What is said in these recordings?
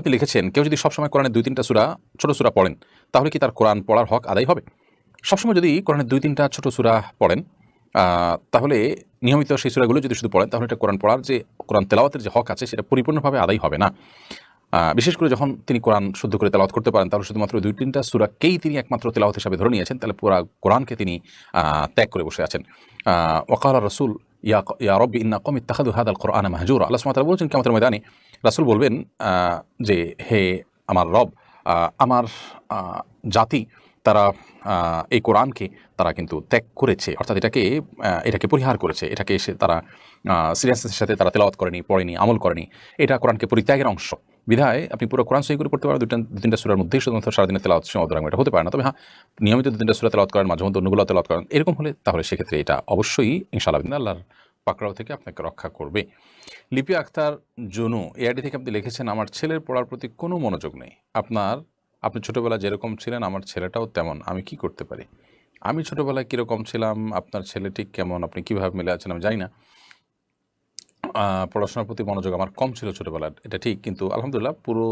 আপনি লিখেছেন কেউ যদি সবসময় কোরআনের দুই তিনটা সুরা ছোট সুরা পড়েন তাহলে কি তার কোরআন পড়ার হক আদায় হবে সবসময় যদি কোরআনের দুই তিনটা ছোট সুরা পড়েন তাহলে নিয়মিত সেই সুরাগুলো যদি শুধু পড়েন তাহলে এটা কোরআন পড়ার যে কোরআন তেলাওয়াতের যে হক আছে সেটা পরিপূর্ণভাবে আদায় হবে না বিশেষ করে যখন তিনি কোরআন শুদ্ধ করে তেলাওয়াত করতে পারেন তাহলে শুধুমাত্র দুই তিনটা সুরাকেই তিনি একমাত্র তেলাওয়াত হিসাবে ধরে নিয়েছেন তাহলে পুরা কোরআনকে তিনি ত্যাগ করে বসে আছেন ওকাল রসুল ইয়া ইয়া রব্বি ইন্না কম ইত্তাহাদু হাদ আল কোরআন মাহজুর আল্লাহ সুমাতা বলছেন কেমন ময়দানে রাসুল বলবেন যে হে আমার রব আমার জাতি তারা এই কোরআনকে তারা কিন্তু ত্যাগ করেছে অর্থাৎ এটাকে এটাকে পরিহার করেছে এটাকে এসে তারা সিরিয়াসের সাথে তারা তেলাওয়াত করেনি পড়েনি আমল করেনি এটা কোরআনকে পরিত্যাগের অংশ বিধায় আপনি পুরো কোরআন সহি করতে পারেন দুটা দু তিনটা সুরের মধ্যেই শুধুমাত্র সারাদিনে তেলাওয়াত সীমাবদ্ধ এটা হতে পারে না তবে হ্যাঁ নিয়মিত দু তিনটা সুরা তেলাওয়াত করেন মাঝে মধ্যে অন্যগুলো তেলাওয়াত করেন এরকম হলে তাহলে সেক্ষেত্রে এটা অবশ্যই ইনশাআল্লাহ আল্লাহর পাকড়াও থেকে আপনাকে রক্ষা করবে লিপি আক্তার জুনু এআইডি থেকে আপনি লিখেছেন আমার ছেলের পড়ার প্রতি কোনো মনোযোগ নেই আপনার আপনি ছোটোবেলা যেরকম ছিলেন আমার ছেলেটাও তেমন আমি কি করতে পারি আমি ছোটোবেলায় কীরকম ছিলাম আপনার ছেলে ঠিক কেমন আপনি কীভাবে মিলে আছেন আমি জানি না পড়াশোনার প্রতি মনোযোগ আমার কম ছিল ছোটোবেলার এটা ঠিক কিন্তু আলহামদুলিল্লাহ পুরো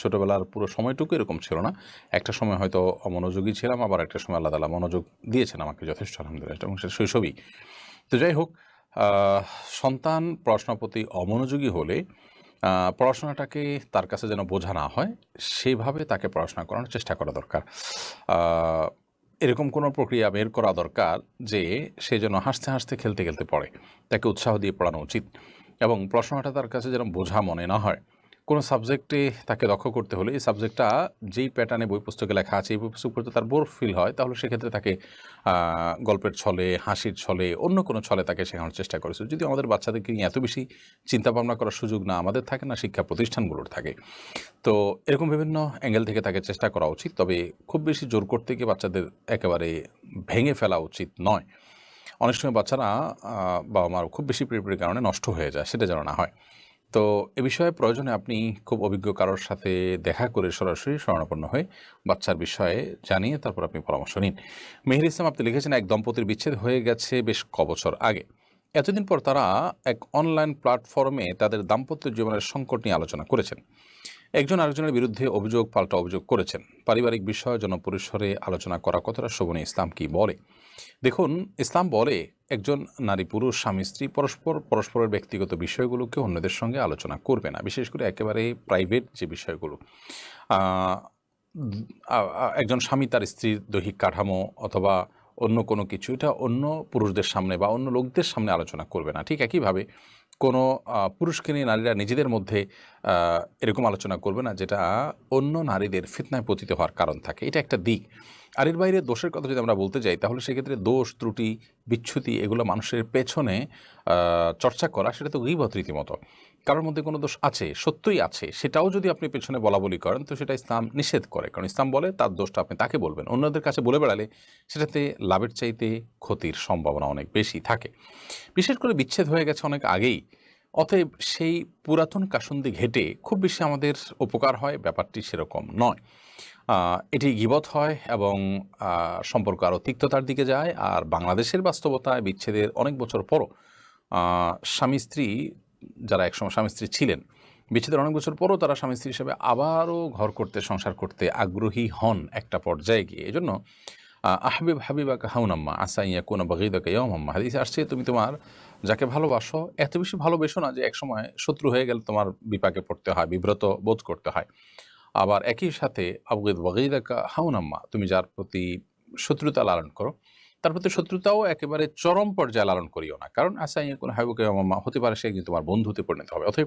ছোটোবেলার পুরো সময়টুকু এরকম ছিল না একটা সময় হয়তো অমনোযোগী ছিলাম আবার একটা সময় আল্লাহ তালা মনোযোগ দিয়েছেন আমাকে যথেষ্ট আলহামদুলিল্লাহ এবং সে শৈশবই তো যাই হোক সন্তান পড়াশোনার প্রতি অমনোযোগী হলে পড়াশোনাটাকে তার কাছে যেন বোঝা না হয় সেভাবে তাকে পড়াশোনা করানোর চেষ্টা করা দরকার এরকম কোনো প্রক্রিয়া বের করা দরকার যে সে যেন হাসতে হাসতে খেলতে খেলতে পড়ে তাকে উৎসাহ দিয়ে পড়ানো উচিত এবং পড়াশোনাটা তার কাছে যেন বোঝা মনে না হয় কোনো সাবজেক্টে তাকে দক্ষ করতে হলে এই সাবজেক্টটা যেই প্যাটার্নে বই পুস্তকে লেখা আছে এই বই পুস্তক পড়তে তার বোর ফিল হয় তাহলে সেক্ষেত্রে তাকে গল্পের ছলে হাসির ছলে অন্য কোনো ছলে তাকে শেখানোর চেষ্টা করেছে যদি আমাদের বাচ্চাদেরকে নিয়ে এত বেশি চিন্তাভাবনা করার সুযোগ না আমাদের থাকে না শিক্ষা প্রতিষ্ঠানগুলোর থাকে তো এরকম বিভিন্ন অ্যাঙ্গেল থেকে তাকে চেষ্টা করা উচিত তবে খুব বেশি জোর করতে গিয়ে বাচ্চাদের একেবারে ভেঙে ফেলা উচিত নয় অনেক সময় বাচ্চারা বাবা মার খুব বেশি প্রিপের কারণে নষ্ট হয়ে যায় সেটা যেন না হয় তো এ বিষয়ে প্রয়োজনে আপনি খুব অভিজ্ঞ কারোর সাথে দেখা করে সরাসরি শরণাপন্ন হয়ে বাচ্চার বিষয়ে জানিয়ে তারপর আপনি পরামর্শ নিন মেহের ইসলাম আপনি লিখেছেন এক দম্পতির বিচ্ছেদ হয়ে গেছে বেশ কবছর আগে এতদিন পর তারা এক অনলাইন প্ল্যাটফর্মে তাদের দাম্পত্য জীবনের সংকট নিয়ে আলোচনা করেছেন একজন আরেকজনের বিরুদ্ধে অভিযোগ পাল্টা অভিযোগ করেছেন পারিবারিক বিষয় জনপরিসরে আলোচনা করা কথাটা শোভনে ইসলাম কি বলে দেখুন ইসলাম বলে একজন নারী পুরুষ স্বামী স্ত্রী পরস্পর পরস্পরের ব্যক্তিগত বিষয়গুলোকে অন্যদের সঙ্গে আলোচনা করবে না বিশেষ করে একেবারে প্রাইভেট যে বিষয়গুলো একজন স্বামী তার স্ত্রীর দৈহিক কাঠামো অথবা অন্য কোনো কিছু এটা অন্য পুরুষদের সামনে বা অন্য লোকদের সামনে আলোচনা করবে না ঠিক একইভাবে কোনো পুরুষকে নিয়ে নারীরা নিজেদের মধ্যে এরকম আলোচনা করবে না যেটা অন্য নারীদের ফিতনায় পতিত হওয়ার কারণ থাকে এটা একটা দিক আর এর বাইরে দোষের কথা যদি আমরা বলতে যাই তাহলে সেক্ষেত্রে দোষ ত্রুটি বিচ্ছুতি এগুলো মানুষের পেছনে চর্চা করা সেটা তো গিবত রীতিমতো কারোর মধ্যে কোনো দোষ আছে সত্যই আছে সেটাও যদি আপনি পেছনে বলা বলি করেন তো সেটা ইসলাম নিষেধ করে কারণ ইসলাম বলে তার দোষটা আপনি তাকে বলবেন অন্যদের কাছে বলে বেড়ালে সেটাতে লাভের চাইতে ক্ষতির সম্ভাবনা অনেক বেশি থাকে বিশেষ করে বিচ্ছেদ হয়ে গেছে অনেক আগেই অতএব সেই পুরাতন কাসন্দি ঘেটে খুব বেশি আমাদের উপকার হয় ব্যাপারটি সেরকম নয় এটি গিবত হয় এবং সম্পর্ক আরও তিক্ততার দিকে যায় আর বাংলাদেশের বাস্তবতায় বিচ্ছেদের অনেক বছর পরও স্বামী স্ত্রী যারা একসময় স্বামী স্ত্রী ছিলেন বিচ্ছেদের অনেক বছর পরও তারা স্বামী স্ত্রী হিসেবে আবারও ঘর করতে সংসার করতে আগ্রহী হন একটা পর্যায়ে গিয়ে এজন্য আহবিব হাবিবা কাহাউনাম্মা আসাইয়া কোনা বাগিদাকে ইয়মাম্মা হাদিসে আসছে তুমি তোমার যাকে ভালোবাসো এত বেশি ভালোবেসো না যে একসময় শত্রু হয়ে গেলে তোমার বিপাকে পড়তে হয় বিব্রত বোধ করতে হয় আবার একই সাথে আবগেদ ওয়াগিদাকা হাউনাম্মা তুমি যার প্রতি শত্রুতা লালন করো তার প্রতি শত্রুতাও একেবারে চরম পর্যায়ে লালন করিও না কারণ আসাই আচ্ছা, কোনো হাইবুকে মাম্মা হতে পারে সে কিন্তু তোমার বন্ধুতে পরিণত হবে অথবা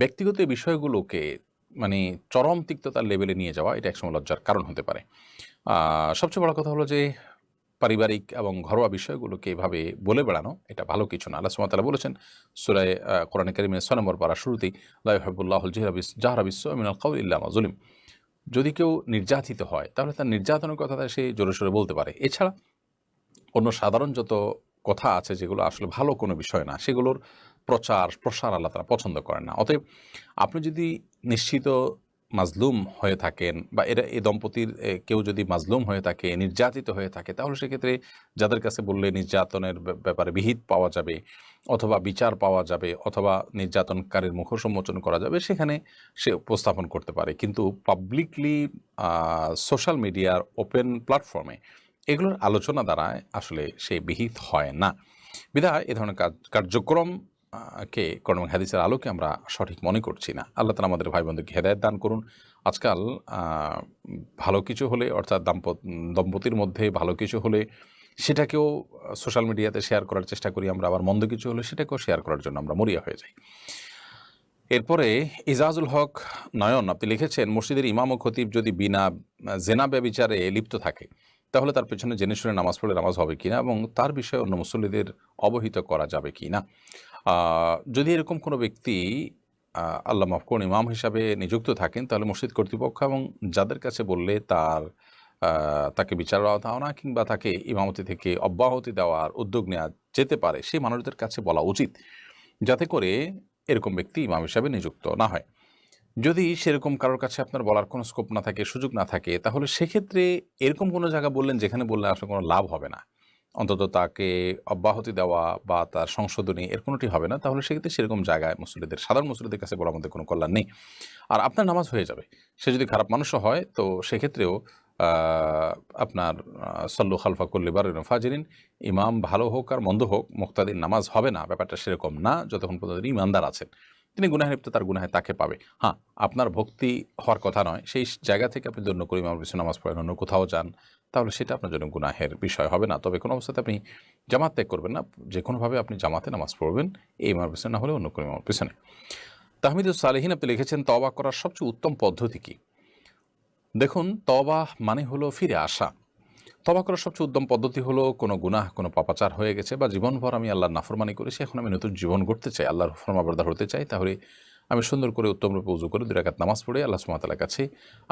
ব্যক্তিগত বিষয়গুলোকে মানে চরম তিক্ততার লেভেলে নিয়ে যাওয়া এটা একসময় লজ্জার কারণ হতে পারে সবচেয়ে বড় কথা হলো যে পারিবারিক এবং ঘরোয়া বিষয়গুলোকে এভাবে বলে বেড়ানো এটা ভালো কিছু না আল্লাহ সুমাতালা বলেছেন সুরায় কোরআন করিমের ছ নম্বর পাড়া শুরুতেই আল্লাহাবুল্লাহুল জিহাবিস জাহরাবিস মিনাল কাউ যদি কেউ নির্যাতিত হয় তাহলে তার নির্যাতনের কথা সে জোরে সোরে বলতে পারে এছাড়া অন্য সাধারণ যত কথা আছে যেগুলো আসলে ভালো কোনো বিষয় না সেগুলোর প্রচার প্রসার আল্লাহ তারা পছন্দ করেন না অতএব আপনি যদি নিশ্চিত মাজলুম হয়ে থাকেন বা এরা এ দম্পতির কেউ যদি মাজলুম হয়ে থাকে নির্যাতিত হয়ে থাকে তাহলে সেক্ষেত্রে যাদের কাছে বললে নির্যাতনের ব্যাপারে বিহিত পাওয়া যাবে অথবা বিচার পাওয়া যাবে অথবা নির্যাতনকারীর মুখসম্মোচন করা যাবে সেখানে সে উপস্থাপন করতে পারে কিন্তু পাবলিকলি সোশ্যাল মিডিয়ার ওপেন প্ল্যাটফর্মে এগুলোর আলোচনা দ্বারা আসলে সে বিহিত হয় না বিধা এ ধরনের কার্যক্রম কে করম হাদিসের আলোকে আমরা সঠিক মনে করছি না আল্লাহ তালা আমাদের ভাই বন্ধুকে হেদায়ত দান করুন আজকাল ভালো কিছু হলে অর্থাৎ দাম্পত দম্পতির মধ্যে ভালো কিছু হলে সেটাকেও সোশ্যাল মিডিয়াতে শেয়ার করার চেষ্টা করি আমরা আবার মন্দ কিছু হলে সেটাকেও শেয়ার করার জন্য আমরা মরিয়া হয়ে যাই এরপরে ইজাজুল হক নয়ন আপনি লিখেছেন মসজিদের ইমাম ও খতিব যদি বিনা জেনা ব্যবিচারে লিপ্ত থাকে তাহলে তার পেছনে জেনে শুনে নামাজ পড়লে নামাজ হবে কিনা এবং তার বিষয়ে অন্য মুসল্লিদের অবহিত করা যাবে কি না যদি এরকম কোনো ব্যক্তি আল্লাহ মাফকুন ইমাম হিসাবে নিযুক্ত থাকেন তাহলে মসজিদ কর্তৃপক্ষ এবং যাদের কাছে বললে তার তাকে বিচার না কিংবা তাকে ইমামতি থেকে অব্যাহতি দেওয়ার উদ্যোগ নেওয়া যেতে পারে সেই মানুষদের কাছে বলা উচিত যাতে করে এরকম ব্যক্তি ইমাম হিসাবে নিযুক্ত না হয় যদি সেরকম কারোর কাছে আপনার বলার কোনো স্কোপ না থাকে সুযোগ না থাকে তাহলে সেক্ষেত্রে এরকম কোনো জায়গা বললেন যেখানে বললে আসলে কোনো লাভ হবে না অন্তত তাকে অব্যাহতি দেওয়া বা তার সংশোধনী এর কোনোটি হবে না তাহলে সেক্ষেত্রে সেরকম জায়গায় মুসলিদের সাধারণ মুসলিদের কাছে বলার মধ্যে কোনো কল্যাণ নেই আর আপনার নামাজ হয়ে যাবে সে যদি খারাপ মানুষও হয় তো সেক্ষেত্রেও আপনার সল্লু খালফা কল্লিবার ফাজিরিন ইমাম ভালো হোক আর মন্দ হোক মুক্তাদিন নামাজ হবে না ব্যাপারটা সেরকম না যতক্ষণ পর্যন্ত ইমানদার আছেন তিনি গুনাহের লিপ্ত তার গুনাহে তাকে পাবে হ্যাঁ আপনার ভক্তি হওয়ার কথা নয় সেই জায়গা থেকে আপনি দন্য করি আমার বিশ্ব নামাজ পড়েন অন্য কোথাও যান তাহলে সেটা আপনার জন্য গুনাহের বিষয় হবে না তবে কোনো অবস্থাতে আপনি জামাত ত্যাগ করবেন না যে কোনোভাবে আপনি জামাতে নামাজ পড়বেন এই মার পিছনে না হলে অন্য কোনো ইমামের পিছনে তাহমিদুল সালেহিন আপনি লিখেছেন তবা করার সবচেয়ে উত্তম পদ্ধতি কী দেখুন তবা মানে হলো ফিরে আসা তবা করার সবচেয়ে উত্তম পদ্ধতি হলো কোনো গুনাহ কোনো পাপাচার হয়ে গেছে বা জীবনভর আমি আল্লাহর নাফরমানি করেছি এখন আমি নতুন জীবন গড়তে চাই আল্লাহর ফরমাবরদার হতে চাই তাহলে আমি সুন্দর করে উত্তমরূপে উজু করে দুরাকাত নামাজ পড়ে আল্লাহ সুমাতালার কাছে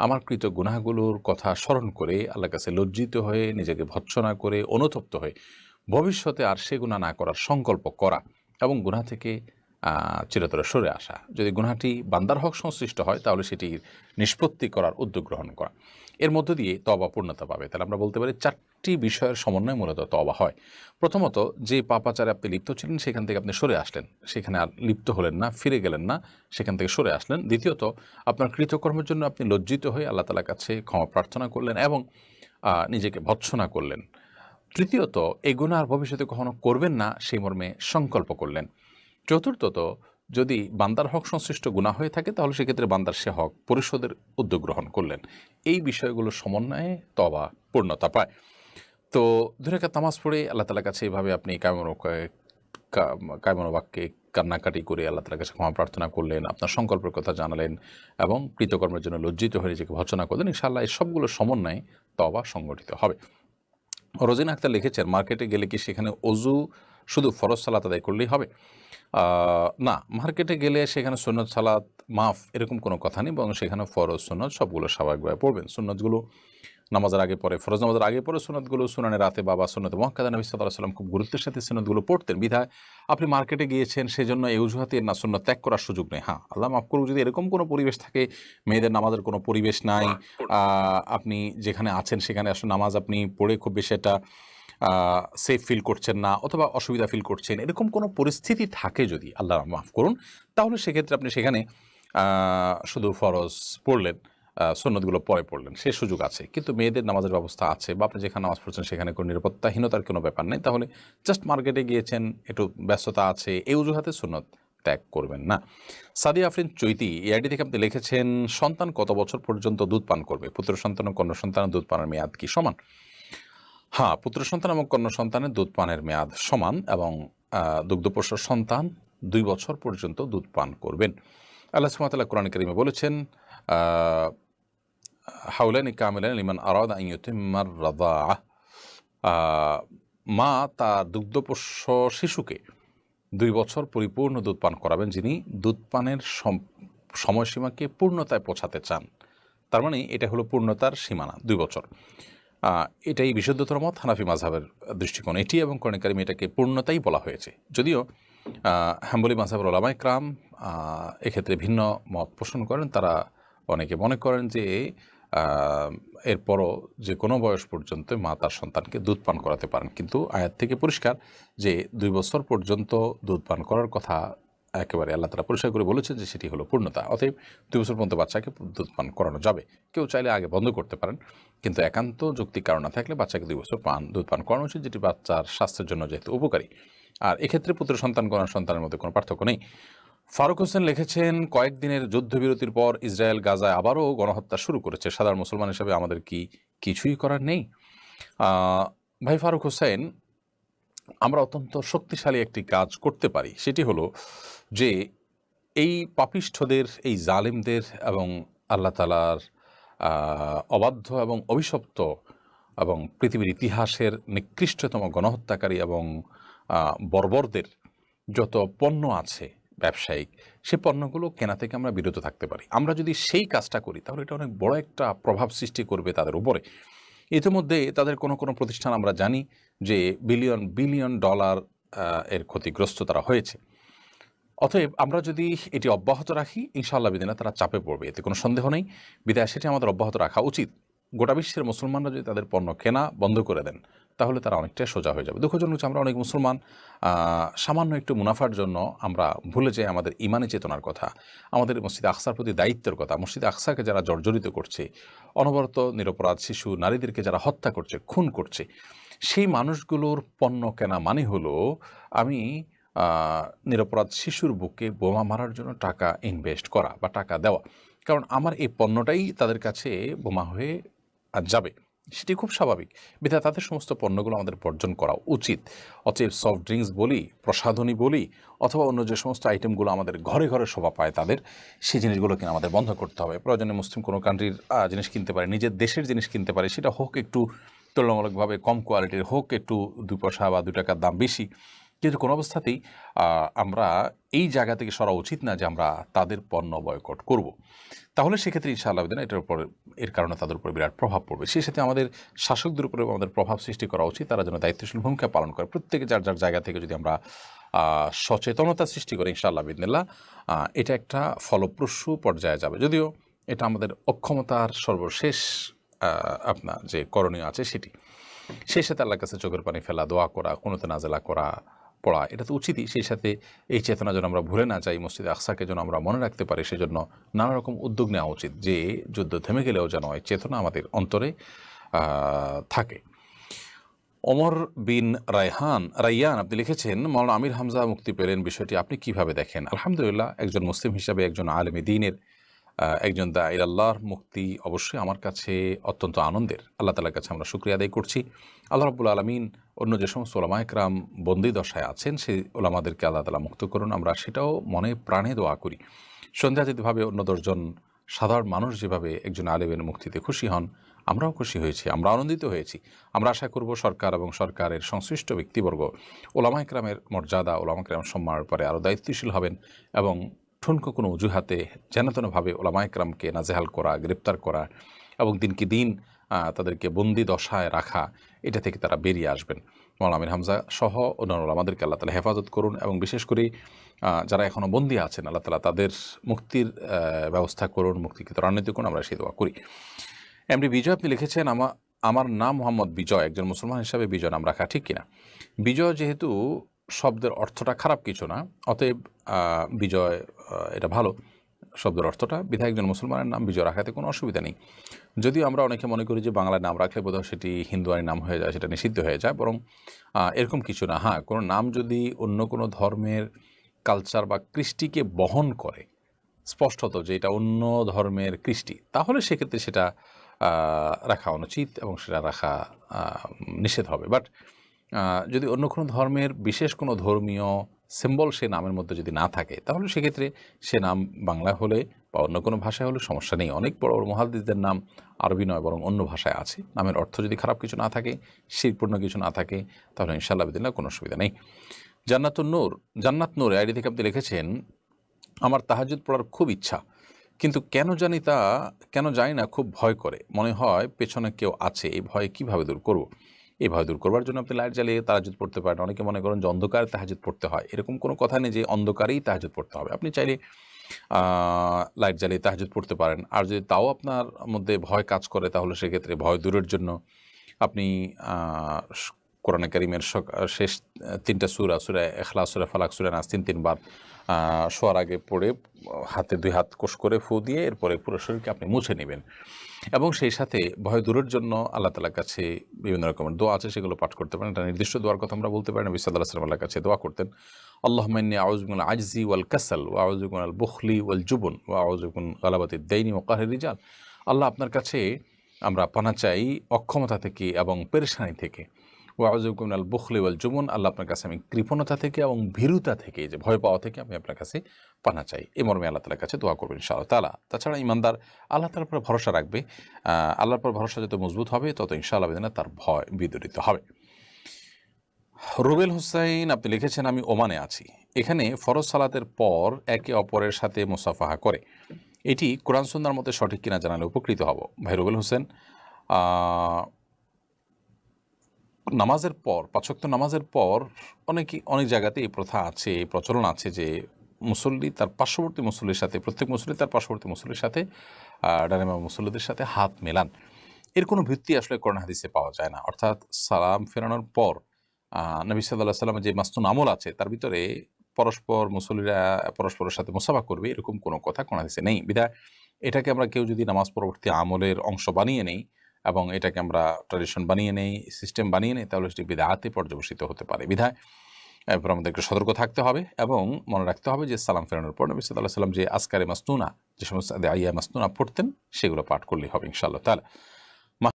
আমার কৃত গুনাহগুলোর কথা স্মরণ করে আল্লাহর কাছে লজ্জিত হয়ে নিজেকে ভৎসনা করে অনুতপ্ত হয়ে ভবিষ্যতে আর সে গুণা না করার সংকল্প করা এবং গুণা থেকে চিরতরে সরে আসা যদি গুনাহাটি বান্দার হক সংশ্লিষ্ট হয় তাহলে সেটির নিষ্পত্তি করার উদ্যোগ গ্রহণ করা এর মধ্য দিয়ে তবা পূর্ণতা পাবে তাহলে আমরা বলতে পারি চারটি বিষয়ের সমন্বয় মূলত তবা হয় প্রথমত যে পাপাচারে আপনি লিপ্ত ছিলেন সেখান থেকে আপনি সরে আসলেন সেখানে আর লিপ্ত হলেন না ফিরে গেলেন না সেখান থেকে সরে আসলেন দ্বিতীয়ত আপনার কৃতকর্মের জন্য আপনি লজ্জিত হয়ে আল্লাহ তালার কাছে ক্ষমা প্রার্থনা করলেন এবং নিজেকে ভৎসনা করলেন তৃতীয়ত গুণা আর ভবিষ্যতে কখনো করবেন না সেই মর্মে সংকল্প করলেন চতুর্থত যদি বান্দার হক সংশ্লিষ্ট গুণা হয়ে থাকে তাহলে সেক্ষেত্রে বান্দার সে হক পরিষদের উদ্যোগ গ্রহণ করলেন এই বিষয়গুলো সমন্বয়ে তবা পূর্ণতা পায় তো দুরাকা তামাজ পড়ে আল্লাহ তালার কাছে এভাবে আপনি কায়মন বাক্যে কান্নাকাটি করে আল্লাহ তালার কাছে ক্ষমা প্রার্থনা করলেন আপনার সংকল্পের কথা জানালেন এবং কৃতকর্মের জন্য লজ্জিত হয়ে নিজেকে ভর্সনা করলেন ইনশাআল্লাহ এই সবগুলো সমন্বয়ে তবা সংগঠিত হবে রোজিন আক্তার লিখেছেন মার্কেটে গেলে কি সেখানে অজু শুধু ফরজ সালাত আদায় করলেই হবে না মার্কেটে গেলে সেখানে সুন্নত সালাত মাফ এরকম কোনো কথা নেই এবং সেখানে ফরজ সুন্নত সবগুলো স্বাভাবিকভাবে পড়বেন সুন্নতগুলো নামাজের আগে পরে ফরজ নামাজের আগে পরে সুনতগুলো সুনানের রাতে বাবা সুনত মহকাদা নবী সাল্লাহ সাল্লাম খুব গুরুত্বের সাথে সুনতগুলো পড়তেন বিধায় আপনি মার্কেটে গিয়েছেন সেজন্য এই অজুহাতে না সুন্নত ত্যাগ করার সুযোগ নেই হ্যাঁ আল্লাহ মাফ করুক যদি এরকম কোনো পরিবেশ থাকে মেয়েদের নামাজের কোনো পরিবেশ নাই আপনি যেখানে আছেন সেখানে আসলে নামাজ আপনি পড়ে খুব বেশি একটা সেফ ফিল করছেন না অথবা অসুবিধা ফিল করছেন এরকম কোনো পরিস্থিতি থাকে যদি আল্লাহ মাফ করুন তাহলে সেক্ষেত্রে আপনি সেখানে শুধু ফরজ পড়লেন সন্ন্যতগুলো পরে পড়লেন সে সুযোগ আছে কিন্তু মেয়েদের নামাজের ব্যবস্থা আছে বা আপনি যেখানে নামাজ পড়ছেন সেখানে কোনো নিরাপত্তাহীনতার কোনো ব্যাপার নেই তাহলে জাস্ট মার্কেটে গিয়েছেন একটু ব্যস্ততা আছে এই অজুহাতে সুন্নত ত্যাগ করবেন না সাদি আফরিন চৈতি এআইডি আইডি থেকে আপনি লিখেছেন সন্তান কত বছর পর্যন্ত দুধ পান করবে পুত্র সন্তান ও কন্যা সন্তান দুধ পানের মেয়াদ কি সমান হ্যাঁ পুত্র সন্তান এবং কন্যা সন্তানের দুধ পানের মেয়াদ সমান এবং দুগ্ধপোষ সন্তান দুই বছর পর্যন্ত দুধ পান করবেন আল্লাহ সুমাতাল্লাহ কোরআন করিমে বলেছেন হাউলেন কামিলান ইমান আরদ আইয়ার রাদা মা তার দুগ্ধপোষ শিশুকে দুই বছর পরিপূর্ণ দুধ পান করাবেন যিনি দুধ পানের সময়সীমাকে পূর্ণতায় পৌঁছাতে চান তার মানে এটা হলো পূর্ণতার সীমানা দুই বছর এটাই বিশুদ্ধতর মত হানাফি মাঝহাবের দৃষ্টিকোণ এটি এবং কর্ণিকারিম এটাকে পূর্ণতাই বলা হয়েছে যদিও হ্যাম্বলি মাঝহাবের ওলামায় ক্রাম এক্ষেত্রে ভিন্ন মত পোষণ করেন তারা অনেকে মনে করেন যে এরপরও যে কোনো বয়স পর্যন্ত মা তার সন্তানকে দুধ পান করাতে পারেন কিন্তু আয়াত থেকে পরিষ্কার যে দুই বছর পর্যন্ত দুধ পান করার কথা একেবারে আল্লাহ তারা পরিষ্কার করে বলেছেন যে সেটি হলো পূর্ণতা অতএব দুই বছর পর্যন্ত বাচ্চাকে দুধ পান করানো যাবে কেউ চাইলে আগে বন্ধ করতে পারেন কিন্তু একান্ত যৌক্তিক কারণ না থাকলে বাচ্চাকে দুই বছর পান দুধ পান করানো উচিত যেটি বাচ্চার স্বাস্থ্যের জন্য যেহেতু উপকারী আর এক্ষেত্রে পুত্র সন্তান করার সন্তানের মধ্যে কোনো পার্থক্য নেই ফারুক হোসেন লিখেছেন কয়েকদিনের যুদ্ধবিরতির পর ইসরায়েল গাজায় আবারও গণহত্যা শুরু করেছে সাধারণ মুসলমান হিসেবে আমাদের কি কিছুই করার নেই ভাই ফারুক হোসেন আমরা অত্যন্ত শক্তিশালী একটি কাজ করতে পারি সেটি হলো যে এই পাপিষ্ঠদের এই জালেমদের এবং আল্লাহ তালার অবাধ্য এবং অভিশপ্ত এবং পৃথিবীর ইতিহাসের নিকৃষ্টতম গণহত্যাকারী এবং বর্বরদের যত পণ্য আছে ব্যবসায়িক সে পণ্যগুলো কেনা থেকে আমরা বিরত থাকতে পারি আমরা যদি সেই কাজটা করি তাহলে এটা অনেক বড় একটা প্রভাব সৃষ্টি করবে তাদের উপরে ইতিমধ্যে তাদের কোনো কোনো প্রতিষ্ঠান আমরা জানি যে বিলিয়ন বিলিয়ন ডলার এর ক্ষতিগ্রস্ত তারা হয়েছে অতএব আমরা যদি এটি অব্যাহত রাখি ইনশাআল্লাহ বিদিনা তারা চাপে পড়বে এতে কোনো সন্দেহ নেই বিদায় সেটি আমাদের অব্যাহত রাখা উচিত গোটা বিশ্বের মুসলমানরা যদি তাদের পণ্য কেনা বন্ধ করে দেন তাহলে তারা অনেকটাই সোজা হয়ে যাবে দুঃখজনক আমরা অনেক মুসলমান সামান্য একটু মুনাফার জন্য আমরা ভুলে যাই আমাদের ইমানে চেতনার কথা আমাদের মসজিদ আকসার প্রতি দায়িত্বের কথা মসজিদ আকসাকে যারা জর্জরিত করছে অনবরত নিরপরাধ শিশু নারীদেরকে যারা হত্যা করছে খুন করছে সেই মানুষগুলোর পণ্য কেনা মানে হলো আমি নিরপরাধ শিশুর বুকে বোমা মারার জন্য টাকা ইনভেস্ট করা বা টাকা দেওয়া কারণ আমার এই পণ্যটাই তাদের কাছে বোমা হয়ে যাবে সেটি খুব স্বাভাবিক বিধা তাদের সমস্ত পণ্যগুলো আমাদের বর্জন করা উচিত অচিত সফট ড্রিঙ্কস বলি প্রসাধনী বলি অথবা অন্য যে সমস্ত আইটেমগুলো আমাদের ঘরে ঘরে শোভা পায় তাদের সেই জিনিসগুলো কিনা আমাদের বন্ধ করতে হবে প্রয়োজনে মুসলিম কোনো কান্ট্রির জিনিস কিনতে পারে নিজের দেশের জিনিস কিনতে পারে সেটা হোক একটু তুলনামূলকভাবে কম কোয়ালিটির হোক একটু দু পয়সা বা দু টাকার দাম বেশি কিন্তু কোনো অবস্থাতেই আমরা এই জায়গা থেকে সরা উচিত না যে আমরা তাদের পণ্য বয়কট করব। তাহলে সেক্ষেত্রে ইনশাআল্লাহ দিন এটার উপর এর কারণে তাদের উপর বিরাট প্রভাব পড়বে সেই সাথে আমাদের শাসকদের উপরে আমাদের প্রভাব সৃষ্টি করা উচিত তারা যেন দায়িত্বশীল ভূমিকা পালন করে প্রত্যেকে যার যার জায়গা থেকে যদি আমরা সচেতনতা সৃষ্টি করে ইনশাআল্লাহ বিদিনাল্লাহ এটা একটা ফলপ্রসূ পর্যায়ে যাবে যদিও এটা আমাদের অক্ষমতার সর্বশেষ আপনার যে করণীয় আছে সেটি সেই সাথে আল্লাহর কাছে চোখের পানি ফেলা দোয়া করা কোনোতে নাজেলা করা পড়া এটা তো উচিতই সেই সাথে এই চেতনা যেন আমরা ভুলে না যাই মসজিদ আকসাকে যেন আমরা মনে রাখতে পারি সেজন্য নানা রকম উদ্যোগ নেওয়া উচিত যে যুদ্ধ থেমে গেলেও যেন এই চেতনা আমাদের অন্তরে থাকে ওমর বিন রায়হান রাইয়ান আপনি লিখেছেন মৌলানা আমির হামজা মুক্তি পেলেন বিষয়টি আপনি কিভাবে দেখেন আলহামদুলিল্লাহ একজন মুসলিম হিসাবে একজন আলমী দিনের একজন দা আল্লাহর মুক্তি অবশ্যই আমার কাছে অত্যন্ত আনন্দের আল্লাহ তালার কাছে আমরা শুক্রিয়া আদায় করছি আল্লাহ রবুল আলমিন অন্য যে সমস্ত ওলামা একরাম বন্দি দশায় আছেন সেই ওলামাদেরকে আল্লাহ তালা মুক্ত করুন আমরা সেটাও মনে প্রাণে দোয়া করি সন্ধ্যা যেভাবে অন্য দশজন সাধারণ মানুষ যেভাবে একজন আলেমের মুক্তিতে খুশি হন আমরাও খুশি হয়েছি আমরা আনন্দিত হয়েছি আমরা আশা করব সরকার এবং সরকারের সংশ্লিষ্ট ব্যক্তিবর্গ ওলামা একরামের মর্যাদা ওলামা একরাম সম্মানের পরে আরও দায়িত্বশীল হবেন এবং ঠুনকো কোনো অজুহাতে যেন তেনভাবে ওলামা একরামকে নাজেহাল করা গ্রেপ্তার করা এবং দিনকে দিন তাদেরকে বন্দি দশায় রাখা এটা থেকে তারা বেরিয়ে আসবেন মৌলামির হামজা সহ অন্যান্য আমাদেরকে আল্লাহ তালা হেফাজত করুন এবং বিশেষ করে যারা এখনও বন্দি আছেন আল্লাহ তালা তাদের মুক্তির ব্যবস্থা করুন মুক্তিকে ত্বরান্বিত করুন আমরা সেই দোয়া করি এমনি বিজয় আপনি লিখেছেন আমার আমার নাম মোহাম্মদ বিজয় একজন মুসলমান হিসাবে বিজয় নাম রাখা ঠিক কিনা বিজয় যেহেতু শব্দের অর্থটা খারাপ কিছু না অতএব বিজয় এটা ভালো শব্দের অর্থটা বিধায়কজন মুসলমানের নাম বিজয় রাখাতে কোনো অসুবিধা নেই যদিও আমরা অনেকে মনে করি যে বাংলায় নাম রাখলে বোধহয় সেটি হিন্দুয়ানি নাম হয়ে যায় সেটা নিষিদ্ধ হয়ে যায় বরং এরকম কিছু না হ্যাঁ কোনো নাম যদি অন্য কোনো ধর্মের কালচার বা কৃষ্টিকে বহন করে স্পষ্টত যে এটা অন্য ধর্মের কৃষ্টি তাহলে সেক্ষেত্রে সেটা রাখা অনুচিত এবং সেটা রাখা নিষেধ হবে বাট যদি অন্য কোনো ধর্মের বিশেষ কোনো ধর্মীয় সিম্বল সে নামের মধ্যে যদি না থাকে তাহলে সেক্ষেত্রে সে নাম বাংলা হলে বা অন্য কোনো ভাষায় হলে সমস্যা নেই অনেক বড় বড় মহাদিসদের নাম আরবি নয় বরং অন্য ভাষায় আছে নামের অর্থ যদি খারাপ কিছু না থাকে শিরপূর্ণ কিছু না থাকে তাহলে ইনশাআল্লাহ বিদিল্লা কোনো অসুবিধা নেই জান্নাত নূর জান্নাত নূর আইডি থেকে আপনি লিখেছেন আমার তাহাজুদ পড়ার খুব ইচ্ছা কিন্তু কেন জানি তা কেন জানি না খুব ভয় করে মনে হয় পেছনে কেউ আছে এই ভয় কিভাবে দূর করব এই ভয় দূর করবার জন্য আপনি লাইট জ্বালিয়ে তাহাজুদ পড়তে পারেন অনেকে মনে করেন যে অন্ধকারে তাহাজুদ পড়তে হয় এরকম কোনো কথা নেই যে অন্ধকারেই তাহাজুদ পড়তে হবে আপনি চাইলে লাইট জ্বালিয়ে তাহাজুদ পড়তে পারেন আর যদি তাও আপনার মধ্যে ভয় কাজ করে তাহলে সেক্ষেত্রে ভয় দূরের জন্য আপনি কোরআনে করিমের শেষ তিনটা সুরা সুরা এখলা সুরা ফালাক সুরা নাস তিন তিনবার শোয়ার আগে পড়ে হাতে দুই হাত কোষ করে ফু দিয়ে এরপরে পুরো শরীরকে আপনি মুছে নেবেন এবং সেই সাথে ভয় দূরের জন্য আল্লাহ তালার কাছে বিভিন্ন রকমের দোয়া আছে সেগুলো পাঠ করতে পারেন একটা নির্দিষ্ট দোয়ার কথা আমরা বলতে পারি না বিসাল্লাহ সালাম আল্লাহ কাছে দোয়া করতেন আল্লাহ মান্নি আউজগুন আজজি ওয়াল কাসাল ও আউজগুন আল বুখলি ওয়াল জুবন ও আউজগুন আলাবাতি দেইনি ও কাহের রিজাল আল্লাহ আপনার কাছে আমরা পানা চাই অক্ষমতা থেকে এবং পেরেশানি থেকে ওয়াজুকুন আল বুখলি ওয়াল জুমুন আল্লাহ আপনার কাছে আমি কৃপণতা থেকে এবং ভীরুতা থেকে যে ভয় পাওয়া থেকে আমি আপনার কাছে পানা চাই এ মর্মে আল্লাহ তালার কাছে দোয়া করবেন ইনশাআল্লাহ তালা তাছাড়া ইমানদার আল্লাহ তালার পর ভরসা রাখবে আল্লাহর পর ভরসা যত মজবুত হবে তত ইনশাআল্লাহ বেদনা তার ভয় বিদরিত হবে রুবেল হুসাইন আপনি লিখেছেন আমি ওমানে আছি এখানে ফরজ সালাতের পর একে অপরের সাথে মুসাফাহা করে এটি কোরআন সুন্দর মতে সঠিক কিনা জানালে উপকৃত হব ভাই রুবেল হোসেন নামাজের পর পাঁচক্ত নামাজের পর অনেকে অনেক জায়গাতে এই প্রথা আছে এই প্রচলন আছে যে মুসল্লি তার পার্শ্ববর্তী মুসল্লির সাথে প্রত্যেক মুসল্লি তার পার্শ্ববর্তী মুসল্লির সাথে ডানেমা মুসল্লিদের সাথে হাত মেলান এর কোনো ভিত্তি আসলে করোনা হাদিসে পাওয়া যায় না অর্থাৎ সালাম ফেরানোর পর নবী সাল্লাহ সাল্লাম যে মাস্তুন আমল আছে তার ভিতরে পরস্পর মুসল্লিরা পরস্পরের সাথে মুসাফা করবে এরকম কোনো কথা কোন হাদিসে নেই বিদায় এটাকে আমরা কেউ যদি নামাজ পরবর্তী আমলের অংশ বানিয়ে নেই এবং এটাকে আমরা ট্রেডিশন বানিয়ে নেই সিস্টেম বানিয়ে নেই তাহলে সেটি হাতে পর্যবেসিত হতে পারে বিধায় এরপর আমাদেরকে সতর্ক থাকতে হবে এবং মনে রাখতে হবে যে সালাম ফেরানোর পর নবী সাল্লাহ সাল্লাম যে আসকারে মাস্তুনা যে সমস্ত আইয়া মাস্তুনা পড়তেন সেগুলো পাঠ করলেই হবে ইনশাআল্লাহ তাহলে